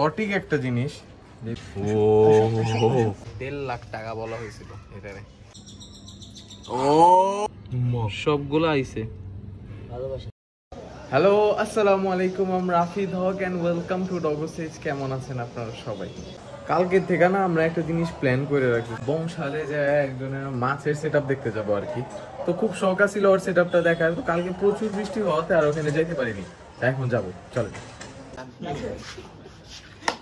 Exotic একটা জিনিস দেড় লাখ টাকা বলা হয়েছিল এটারে ও সবগুলো আইছে হ্যালো আসসালামু আলাইকুম আমি Rafid Haque and welcome to ডগোসেজ কেমন আছেন আপনারা সবাই কালকে থেকে না আমরা একটা জিনিস প্ল্যান করে রাখছি বংশালে যে একজনের মাছের সেট দেখতে যাবো আর কি তো খুব শখ আছিল ওর সেট আপটা দেখার তো কালকে প্রচুর বৃষ্টি হওয়াতে আর ওখানে যেতে পারিনি এখন যাবো চলে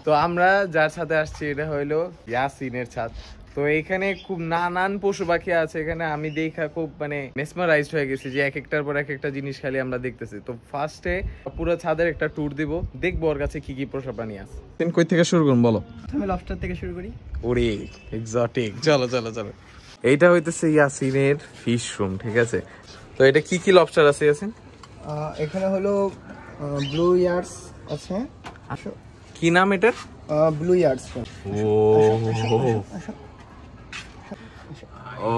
তো আমরা যার ছাদে আসছি এটা হইলো ইয়াসিনের ছাদ তো এখানে খুব নানান পশু পাখি আছে এখানে আমি দেখা খুব মানে মেসমারাইজড হয়ে গেছি যে এক একটার পর এক একটা জিনিস খালি আমরা দেখতেছি তো ফার্স্টে পুরো ছাদের একটা ট্যুর দিব দেখবো ওর কাছে কি কি পোষা প্রাণী আছে তুমি কই থেকে শুরু করুন বলো আমি লবস্টার থেকে শুরু করি ওরে এক্সোটিক চলো চলো চলো এইটা হইতেছে ইয়াসিনের ফিশ রুম ঠিক আছে তো এটা কি কি লবস্টার আছে ইয়াসিন এখানে হলো ব্লু ইয়ার্স আছে আসো কি নাম এটার ব্লু ইয়ার্স ও ও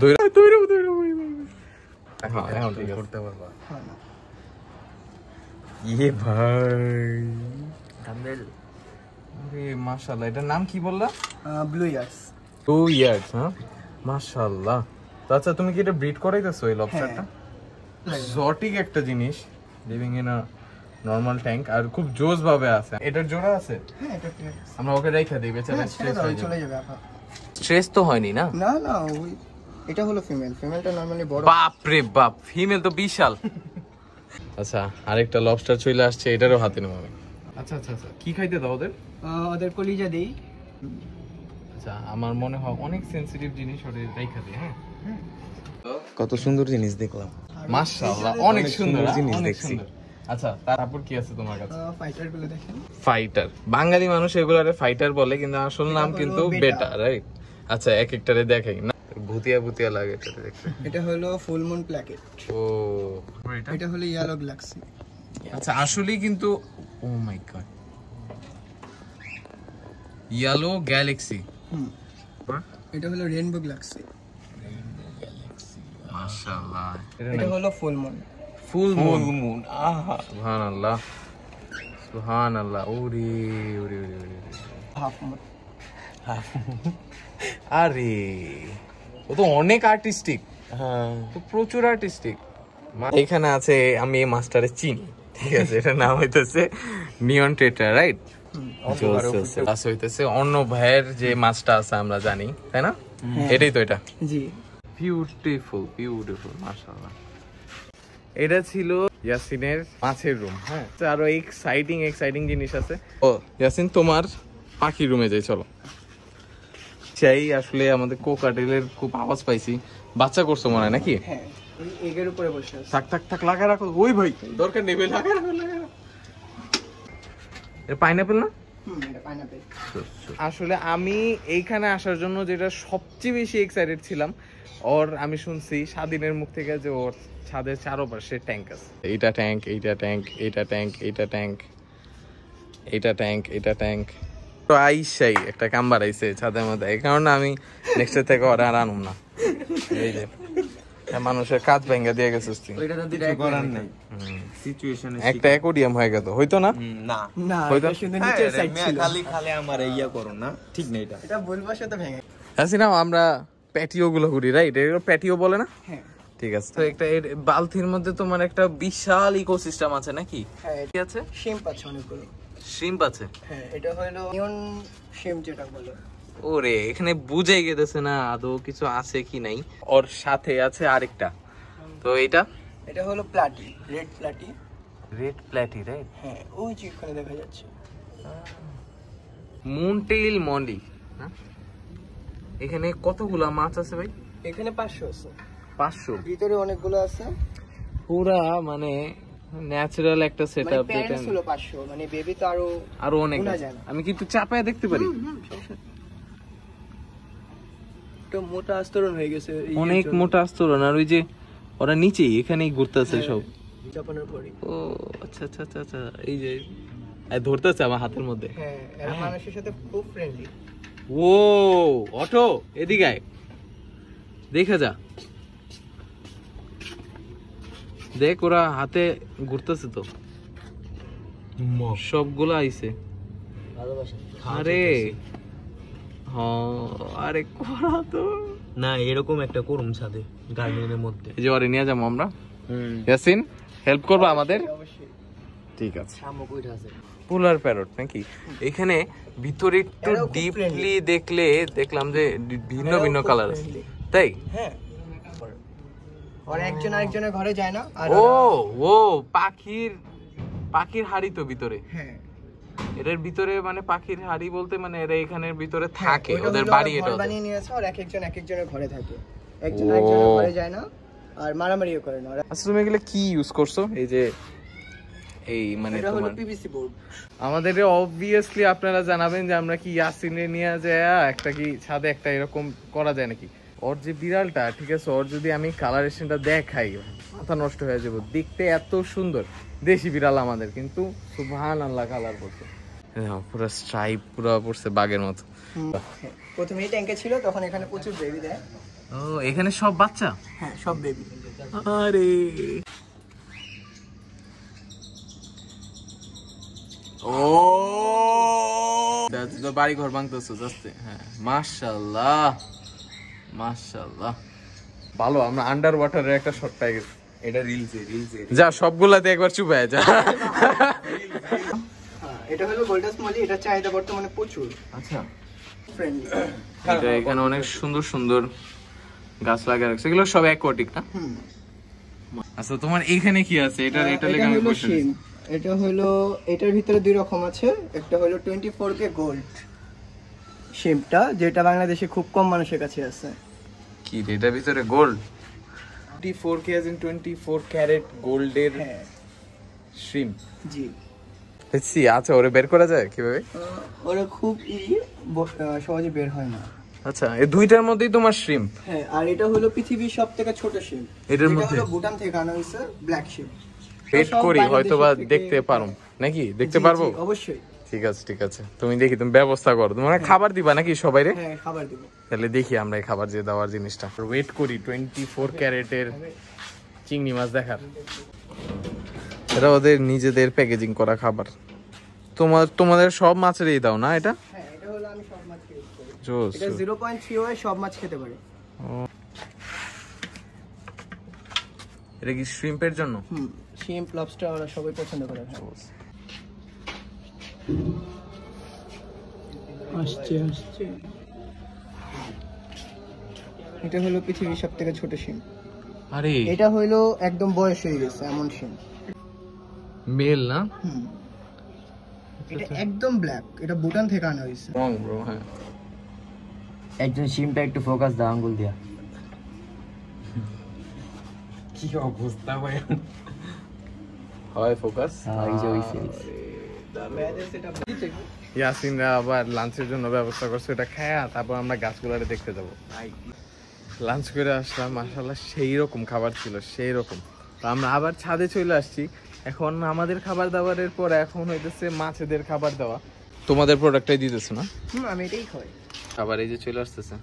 দইরা দইরা দইরা হ্যাঁ এখন ঠিক করতে পারবা ইয়ে ভাই কান্দেল রে মাশাআল্লাহ এটার নাম কি বললা ব্লু ইয়ার্স ব্লু ইয়ার্স হ্যাঁ মাশাআল্লাহ আচ্ছা তুমি কি এটা ব্রিড করাইতেছো এই লবস্টারটা জটিক হ্যাঁ। একটা জিনিস living in a normal tank আর খুব জোস ভাবে আছে এটার জোড়া আছে হ্যাঁ এটা আমরা ওকে রেখে দিই বেচারা স্ট্রেস হ্যাঁ, হয়ে চলে যাবে আপা স্ট্রেস তো হয়নি না না না এটা হলো ফিমেল ফিমেলটা নরমালি বড় বাপ রে বাপ ফিমেল তো বিশাল আচ্ছা আরেকটা লবস্টার চইলা আসছে এটারও হাতে নেব আমি আচ্ছা আচ্ছা আচ্ছা কি খাইতে দাও ওদের ওদের কলিজা দেই আচ্ছা আমার মনে হয় অনেক সেন্সিটিভ জিনিস ওদের রেখে দিই হ্যাঁ? হ্যাঁ কত সুন্দর জিনিস দেখলাম মাশাআল্লাহ অনেক সুন্দর হ্যাঁ? জিনিস দেখছি আচ্ছা তারপর কি আছে তোমার কাছে ফাইটার গুলো দেখেন ফাইটার বাঙালি মানুষ এগুলারে ফাইটার বলে কিন্তু আসল নাম কিন্তু বেটা রাইট আচ্ছা এক একটারে দেখাই না ভুতিয়া ভুতিয়া লাগে এটা দেখতে এটা হলো ফুল মুন প্ল্যাকেট ও এটা হলো ইয়েলো গ্যালাক্সি আচ্ছা আসলেই কিন্তু oh my god yellow galaxy এটা হলো রেইনবো গ্যালাক্সি ফুল ওরে ওরে আরে ও তো অনেক আর্টিস্টিক হ্যাঁ প্রচুর আর্টিস্টিক এখানে আছে আমি এই মাস্টারে চিনি ঠিক আছে এটার নাম হইতেছে নিয়ন টেটার রাইট হইতেছে অন্য ভাইয়ের যে মাছটা আছে আমরা জানি তাই না হ্যাঁ। এটাই তো এটা জি বিউটিফুল বিউটিফুল মাশাআল্লাহ এটা ছিল ইয়াসিনের মাছের রুম হ্যাঁ আরো এক্সাইটিং এক্সাইটিং জিনিস আছে ও ইয়াসিন তোমার পাখি রুমে যাই চলো চাই আসলে আমাদের কোকাটেলের খুব আওয়াজ পাইছি বাচ্চা করছো মনে হয় নাকি হ্যাঁ, এগের উপরে বসে থাক থাক থাক লাগা রাখো ওই ভাই দরকার নেই লাগা রাখো লাগা পাইনাপেল না আসলে আমি এইখানে আসার জন্য যেটা সবচেয়ে বেশি এক্সাইটেড ছিলাম ওর আমি শুনছি স্বাধীনের মুখ থেকে যে ওর ছাদের চারোপাশে ট্যাঙ্ক আছে এইটা ট্যাঙ্ক এইটা ট্যাঙ্ক এইটা ট্যাঙ্ক এইটা ট্যাঙ্ক এইটা ট্যাঙ্ক এটা ট্যাঙ্ক তো আইসাই একটা কাম্বার আইসে ছাদের মধ্যে এই কারণে আমি নেক্সটের থেকে ওরা আর আনুম না এই যে মানুষের কাজ ভেঙ্গা দিয়ে গেছিস তুই করার নাই একটা হয়ে গেল হইতো না হ্যাঁ, আমরা প্যাটিও গুলো রাইট এগুলো প্যাটিও বলে না হ্যাঁ। ঠিক আছে তো একটা বালতির মধ্যে তোমার মানে একটা বিশাল ইকোসিস্টেম আছে নাকি হ্যাঁ, কি আছে অনেকগুলো হ্যাঁ এটা হলো নিয়ন যেটা বলে ওরে এখানে বুঝে গেতেছে না আদৌ কিছু আছে কি নাই ওর সাথে আছে আরেকটা তো এটা এটা হলো platy red platy red platy right হ্যাঁ ওই যে ওখানে দেখা যাচ্ছে মুনটেইল মন্ডি এখানে কতগুলো মাছ আছে ভাই এখানে 500 আছে 500 ভিতরে অনেকগুলো আছে পুরো মানে ন্যাচারাল একটা সেটআপ মানে যেটা হলো 500 মানে বেবি তো আরো আরো অনেক আমি কিন্তু চাপায় দেখতে পারি তো মোটা আস্তরণ হয়ে গেছে অনেক মোটা আস্তরণ আর ওই যে ওরা নিচেই এখানেই ঘুরতেছে হ্যাঁ, সব জাপানের পরে ও আচ্ছা, আচ্ছা আচ্ছা আচ্ছা এই যে আমার হাতের মধ্যে হ্যাঁ এরা হ্যাঁ। মানুষের সাথে খুব ফ্রেন্ডলি ও অটো এদিকে যা দেখ ওরা হাতে ঘুরতেছে তো সবগুলো আইছে আরে হ আরে করা তো না এরকম একটা করুম ছাদে গার্ডেনের মধ্যে এই যে ওরে নিয়ে যাবো আমরা ইয়াসিন হেল্প করবে আমাদের ঠিক আছে পোলার প্যারট নাকি এখানে ভিতরে একটু ডিপলি দেখলে দেখলাম যে ভিন্ন ভিন্ন কালার আছে তাই হ্যাঁ একজন আরেকজনের ঘরে যায় না ও ও পাখির পাখির হাড়ি তো ভিতরে হ্যাঁ এদের ভিতরে মানে পাখির হাড়ি বলতে মানে এরা এখানের ভিতরে হ্যাঁ, থাকে ওদের বাড়ি এটা বানিয়ে নিয়েছে আর এক একজন এক একজনের ঘরে থাকে একজন একজনের ঘরে যায় না আর মারামারিও করে না আচ্ছা তুমি এগুলো কি ইউজ করছো এই যে এই মানে তোমার পিভিসি বোর্ড আমাদের অবভিয়াসলি আপনারা জানাবেন যে আমরা কি ইয়াসিনে নিয়ে যায় একটা কি ছাদে একটা এরকম করা যায় নাকি ওর যে বিড়ালটা ঠিক আছে ওর যদি আমি কালারেশনটা দেখাই মাথা নষ্ট হয়ে যাবো দেখতে এত সুন্দর দেশি বিড়াল আমাদের কিন্তু সুবহান আল্লাহ কালার করছে সব বাচ্চা হ্যাঁ, সব ও বাড়ি ঘর ভাঙতেছো আস্তে হ্যাঁ মাশাআল্লাহ ভালো আমরা আন্ডার ওয়াটারের একটা শট পাই গেছি এটা রিলস রিলসে যা সবগুলাতে একবার চুপায় যা হ্যাঁ, এটা হলো গোল্ডাস মলি এটা চাহিদা বর্তমানে প্রচুর আচ্ছা এটা এখানে অনেক সুন্দর সুন্দর গাছ লাগা রাখছে এগুলো সব অ্যাকোয়াটিক না আচ্ছা তোমার এখানে কি আছে হ্যাঁ, এটা এটা লেখা আমি এটা হলো এটার ভিতরে দুই রকম আছে একটা হলো 24 কে গোল্ড শিমটা যেটা বাংলাদেশে খুব কম মানুষের কাছে আছে কি রে এটার ভিতরে gold twenty four K as in twenty four carat গোল্ডের শ্রিম জি সি আচ্ছা ওরে বের করা যায় কিভাবে ওরে খুব সহজে বের হয় না আচ্ছা এই দুইটার মধ্যেই তোমার শ্রিম্প হ্যাঁ আর এটা হলো পৃথিবীর সবথেকে ছোট শ্রিম্প এটার মধ্যে ভুটান থেকে আনা হয়েছে ব্ল্যাক শ্রিম্প পেট করি হয়তোবা দেখতে পারো নাকি দেখতে পারবো অবশ্যই ঠিক আছে ঠিক আছে তুমি দেখি তুমি ব্যবস্থা করো তুমি খাবার দিবা নাকি সবাই রে হ্যাঁ, খাবার তাহলে দেখি আমরা এই খাবার যে দেওয়ার জিনিসটা ওয়েট করি টোয়েন্টি ফোর ক্যারেটের চিংড়ি মাছ দেখার এটা ওদের নিজেদের প্যাকেজিং করা খাবার তোমার তোমাদের সব মাছেরই দাও না এটা এটা কি শ্রিম্পের জন্য শ্রিম্প লবস্টার সবাই পছন্দ করে আসছে আসছে এটা হলো পৃথিবীর সব থেকে ছোট সিম আরে এটা হইলো একদম বয়স হয়ে গেছে এমন সিম মেল না আচ্ছা, এটা আচ্ছা। একদম ব্ল্যাক এটা ভুটান থেকে আনা হয়েছে রং ব্রো হ্যাঁ একজন সিমটা একটু ফোকাস দাও আঙ্গুল দিয়া কি অবস্থা ভাই হয় ফোকাস হ্যাঁ এই যে ইয়াসিনরা আবার লাঞ্চের জন্য ব্যবস্থা করছে এটা খায়া তারপর আমরা গাছগুলারে দেখতে যাবো লাঞ্চ করে আসলাম মাসাল্লাহ সেই রকম খাবার ছিল সেই রকম তো আমরা আবার ছাদে চলে আসছি এখন আমাদের খাবার দাবারের পর এখন হইতেছে মাছেদের খাবার দেওয়া তোমাদের প্রোডাক্টটাই দিতেছে না আমি এটাই খাই খাবার এই যে চলে আসতেছে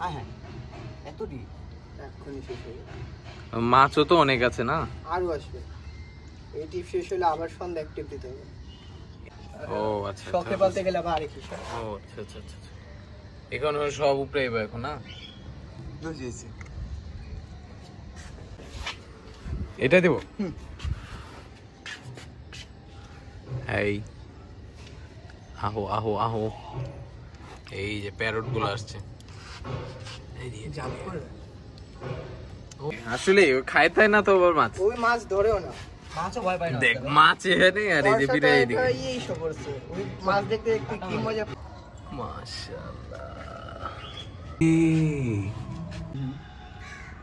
হ্যাঁ এত ডি এক্ষুনি শেষ হয়ে মাছও তো অনেক আছে না আরো আসবে এই টিপ শেষ হলে আবার সন্ধ্যা এক টিপ দিতে হবে ও আচ্ছা, আচ্ছা শখে বলতে গেলে আবার কি ও আচ্ছা আচ্ছা আচ্ছা, আচ্ছা। এখন সব উপরে এবার এখন না বুঝেছি এটা দেব এই আহো আহো আহো এই যে প্যারট গুলো আসছে জাম্প করে আসলে খায় তাই না তো ওর মাছ ওই মাছ ধরেও না মাছ এখানে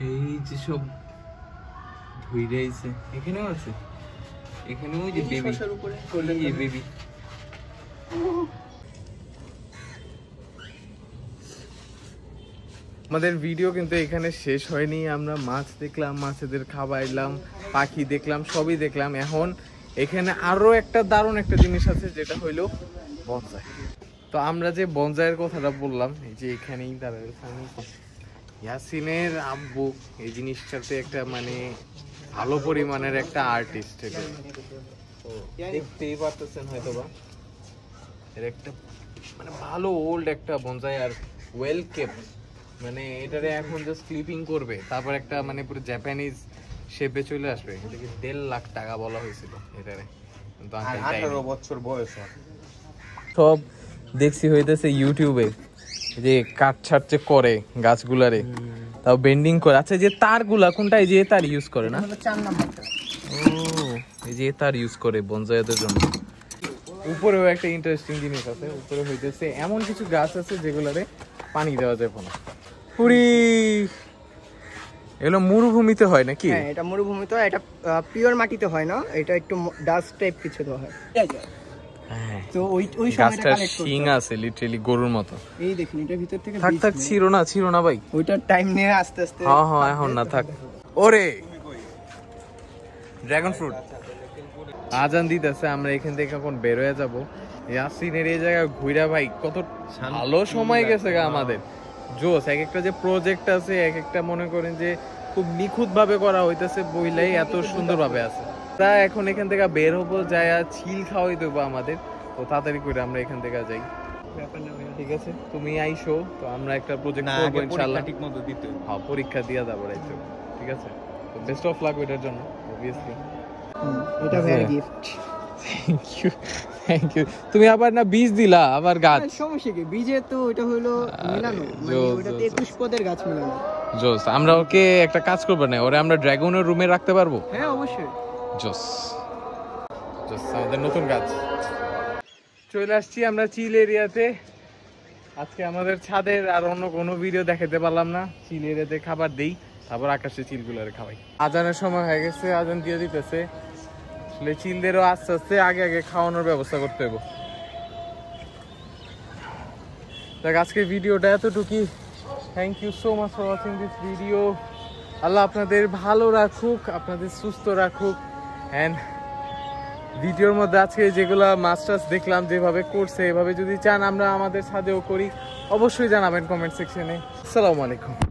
এই যে সব ধুইরে এখানেও আছে এখানেও যে বেবি বেবি আমাদের ভিডিও কিন্তু এখানে শেষ হয়নি আমরা মাছ দেখলাম মাছেদের খাওয়াইলাম পাখি দেখলাম সবই দেখলাম এখন এখানে আরও একটা দারুণ একটা জিনিস আছে যেটা হইল বনজায় তো আমরা যে বনজায়ের কথাটা বললাম এই যে এখানেই দাঁড়াবে ইয়াসিনের আব্বু এই জিনিসটাতে একটা মানে ভালো পরিমাণের একটা আর্টিস্ট এটা দেখতেই পারতেছেন হয়তো বা এর একটা মানে ভালো ওল্ড একটা বনজায় আর ওয়েল মানে এটারে এখন জাস্ট ক্লিপিং করবে তারপর একটা মানে পুরো জাপানিজ শেপে চলে আসবে এটাকে দেড় লাখ টাকা বলা হয়েছিল এটারে কিন্তু আঠারো বছর বয়স সব দেখছি হইতেছে ইউটিউবে যে কাট ছাড়ছে করে গাছগুলারে তাও বেন্ডিং করে আচ্ছা যে তারগুলা কোনটা এই যে তার ইউজ করে না ও এই যে তার ইউজ করে বনজায়াতের জন্য উপরেও একটা ইন্টারেস্টিং জিনিস আছে উপরে হইতেছে এমন কিছু গাছ আছে যেগুলারে পানি দেওয়া যায় না মরুভূমিতে হয় নাকি হ্যাঁ এটা মরুভূমিতে হয় এটা পিওর মাটিতে হয় না এটা একটু ডাস্ট টাইপ কিছু হ্যাঁ। তো ওই ওই সময়টা আছে লিটারালি গরুর মতো এই দেখুন এটা ভিতর থেকে থাক থাক না না ভাই ওইটা টাইম নিয়ে আস্তে আস্তে হ্যাঁ হ্যাঁ এখন না থাক ওরে ড্রাগন ফ্রুট আজান দিতেছে আমরা এখান থেকে এখন বের হয়ে যাব ইয়াসিনের এই জায়গায় ঘুরা ভাই কত ভালো সময় গেছে গা আমাদের জোস এক একটা যে প্রজেক্ট আছে এক একটা মনে করেন যে খুব নিখুঁত ভাবে করা হইতেছে বইলাই এত সুন্দর ভাবে আছে তা এখন এখান থেকে বের হবো যাই আর ছিল খাওয়াই দেবো আমাদের তো তাড়াতাড়ি করে আমরা এখান থেকে যাই ঠিক আছে তুমি আইসো তো আমরা একটা প্রজেক্ট করবো ইনশাআল্লাহ ঠিক মতো দিতে হ্যাঁ পরীক্ষা দিয়া তারপর আইসো ঠিক আছে তো বেস্ট অফ লাক ওইটার জন্য অবভিয়াসলি এটা ভেরি গিফট আচ্ছা। থ্যাংক ইউ থ্যাংক ইউ তুমি আবার না বীজ দিলা আবার গাছ হ্যাঁ, সমস্যা কি বীজে তো ওটা হলো মেলানো মানে 21 পদের গাছ মেলানো জোস আমরা ওকে একটা কাজ করব না ওরে আমরা ড্রাগনের রুমে রাখতে পারবো হ্যাঁ অবশ্যই জোস জোস আমাদের নতুন গাছ চলে আসছি আমরা চিল এরিয়াতে আজকে আমাদের ছাদের আর অন্য কোনো ভিডিও দেখাতে পারলাম না চিল এরিয়াতে খাবার দেই তারপর আকাশে চিলগুলো খাওয়াই আজানের সময় হয়ে গেছে আজান দিয়ে দিতেছে আসলে চিলদেরও আস্তে আস্তে আগে আগে খাওয়ানোর ব্যবস্থা করতে হবে দেখ আজকে ভিডিওটা এতটুকুই thank you so much for watching this video Allah আপনাদের ভালো রাখুক আপনাদের সুস্থ রাখুক অ্যান্ড ভিডিওর মধ্যে আজকে যেগুলো মাস্টার্স দেখলাম যেভাবে করছে এভাবে যদি চান আমরা আমাদের সাথেও করি অবশ্যই জানাবেন কমেন্ট সেকশনে আসসালামু আলাইকুম